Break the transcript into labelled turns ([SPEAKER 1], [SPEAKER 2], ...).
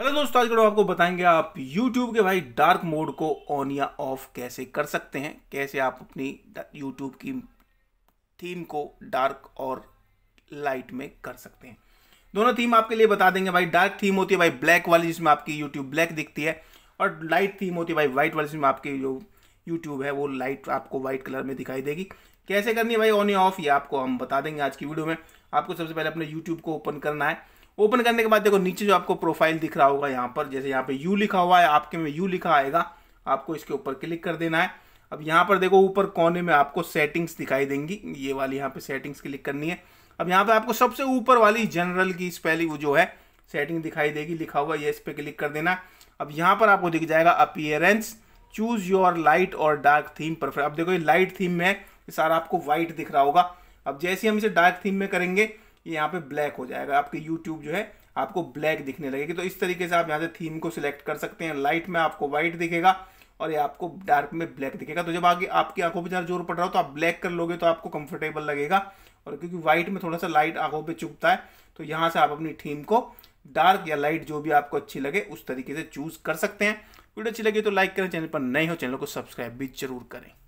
[SPEAKER 1] hello दोस्तों आज करो आपको बताएंगे आप यूट्यूब के भाई डार्क मोड को ऑन या ऑफ कैसे कर सकते हैं कैसे आप अपनी यूट्यूब की थीम को डार्क और लाइट में कर सकते हैं दोनों थीम आपके लिए बता देंगे भाई डार्क थीम होती है भाई ब्लैक वाली जिसमें आपकी यूट्यूब ब्लैक दिखती है और लाइट थीम होती है भाई व्हाइट वाली जिसमें आपकी जो यूट्यूब है वो लाइट आपको व्हाइट कलर में दिखाई देगी कैसे करनी है भाई ऑन या ऑफ ये आपको हम बता देंगे आज की वीडियो में आपको सबसे पहले अपने यूट्यूब को ओपन करना है ओपन करने के बाद देखो नीचे जो आपको प्रोफाइल दिख रहा होगा यहाँ पर जैसे यहाँ पे यू लिखा हुआ है आपके में यू लिखा आएगा आपको इसके ऊपर क्लिक कर देना है अब यहाँ पर देखो ऊपर कोने में आपको सेटिंग्स दिखाई देंगी ये वाली यहाँ पे सेटिंग्स क्लिक करनी है अब यहाँ पे आपको सबसे ऊपर वाली जनरल की स्पेलिंग वो जो है सेटिंग दिखाई देगी लिखा हुआ ये इस पर क्लिक कर देना अब यहाँ पर आपको दिख जाएगा अपियरेंस चूज योर लाइट और डार्क थीम परफेक्ट अब देखो ये लाइट थीम में सारा आपको व्हाइट दिख रहा होगा अब जैसे हम इसे डार्क थीम में करेंगे ये यहाँ पे ब्लैक हो जाएगा आपके यूट्यूब जो है आपको ब्लैक दिखने लगेगी तो इस तरीके से आप यहाँ से थीम को सिलेक्ट कर सकते हैं लाइट में आपको व्हाइट दिखेगा और ये आपको डार्क में ब्लैक दिखेगा तो जब आगे आपकी आंखों पर ज़्यादा जोर पड़ रहा हो तो आप ब्लैक कर लोगे तो आपको कंफर्टेबल लगेगा और क्योंकि व्हाइट में थोड़ा सा लाइट आंखों पर चुपता है तो यहाँ से आप अपनी थीम को डार्क या लाइट जो भी आपको अच्छी लगे उस तरीके से चूज कर सकते हैं वीडियो अच्छी लगी तो लाइक करें चैनल पर नए हो चैनल को सब्सक्राइब भी जरूर करें